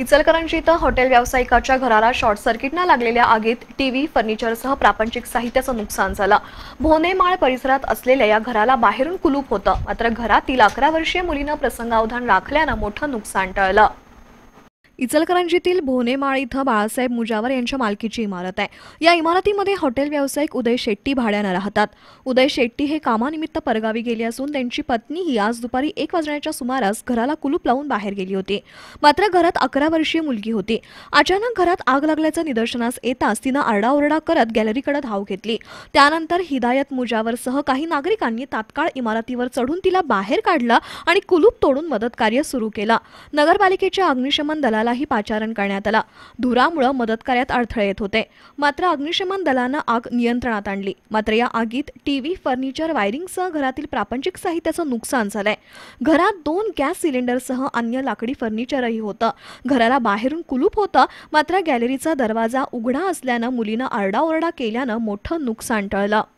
इचलकरंजी इथं हॉटेल व्यावसायिकाच्या घराला शॉर्ट सर्किटनं लागलेल्या आगीत टीव्ही फर्निचरसह प्रापंचिक साहित्याचं नुकसान झालं भोनेमाळ परिसरात असलेल्या या घराला बाहेरून कुलूप होतं मात्र घरातील अकरा वर्षीय मुलीनं प्रसंगावधान राखल्यानं मोठं नुकसान टळलं इचलकरंजीतील भोनेमाळ इथं बाळासाहेब मुजावर यांच्या मालकीची इमारत आहे या इमारतीमध्ये हॉटेल व्यावसायिक उदय शेट्टी भाड्यानं राहतात उदय शेट्टी हे कामानिमित्त परगावी गेले असून त्यांची पत्नी ही आज दुपारी एक वाजण्याच्या सुमारास घराला कुलूप लावून बाहेर गेली होती मात्र घरात अकरा वर्षीय मुलगी होती अचानक घरात आग लागल्याचं निदर्शनास येताच तिनं आरडाओरडा करत गॅलरीकडे धाव घेतली त्यानंतर हिदायत मुजावरसह काही नागरिकांनी तात्काळ इमारतीवर चढून तिला बाहेर काढलं आणि कुलूप तोडून मदत कार्य सुरू केला नगरपालिकेच्या अग्निशमन दलाला ही पाचारण करण्यात आला धुरामुळे मदतकार्यात अडथळे येत होते मात्र अग्निशमन दलानं आग नियंत्रणात आणली मात्र या आगीत टीव्ही फर्निचर वायरिंगसह घरातील प्रापंचिक साहित्याचं नुकसान झालंय घरात दोन गॅस सिलेंडरसह अन्य लाकडी फर्निचरही होतं घराला बाहेरून कुलूप होतं मात्र गॅलरीचा दरवाजा उघडा असल्यानं मुलीनं आरडाओरडा केल्यानं मोठं नुकसान टळलं